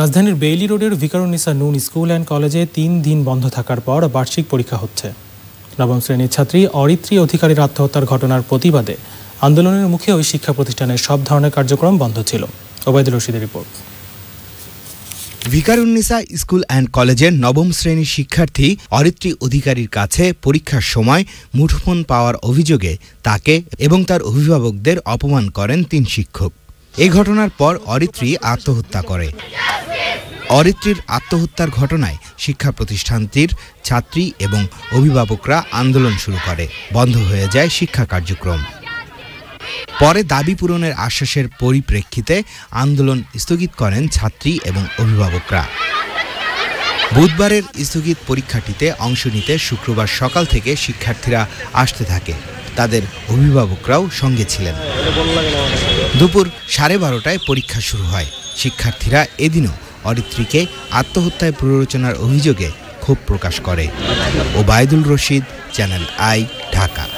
রাজধানীর বেইলি রোডের ভিকারুনিসা নুন স্কুল অ্যান্ড কলেজে তিন দিন বন্ধ থাকার পর বার্ষিক পরীক্ষা হচ্ছে নবম শ্রেণীর ছাত্রী অরিত্রী অধিকারীর আত্মহত্যার ঘটনার প্রতিবাদে আন্দোলনের মুখে ওই শিক্ষা প্রতিষ্ঠানের সব ধরনের কার্যক্রম বন্ধ ছিল ওবায়দুল রশিদের রিপোর্ট ভিকারুন্নিসা স্কুল অ্যান্ড কলেজের নবম শ্রেণীর শিক্ষার্থী অরিত্রী অধিকারীর কাছে পরীক্ষার সময় মুঠোফোন পাওয়ার অভিযোগে তাকে এবং তার অভিভাবকদের অপমান করেন তিন শিক্ষক এই ঘটনার পর অরিত্রী আত্মহত্যা করে অরিত্রীর আত্মহত্যার ঘটনায় শিক্ষা প্রতিষ্ঠানটির ছাত্রী এবং অভিভাবকরা আন্দোলন শুরু করে বন্ধ হয়ে যায় শিক্ষা কার্যক্রম পরে দাবি পূরণের আশ্বাসের পরিপ্রেক্ষিতে আন্দোলন স্থগিত করেন ছাত্রী এবং অভিভাবকরা বুধবারের স্থগিত পরীক্ষাটিতে অংশ নিতে শুক্রবার সকাল থেকে শিক্ষার্থীরা আসতে থাকে তাদের অভিভাবকরাও সঙ্গে ছিলেন দুপুর সাড়ে বারোটায় পরীক্ষা শুরু হয় শিক্ষার্থীরা এদিনও অরিত্রীকে আত্মহত্যায় প্ররোচনার অভিযোগে ক্ষোভ প্রকাশ করে ওবায়দুল রশিদ চ্যানেল আই ঢাকা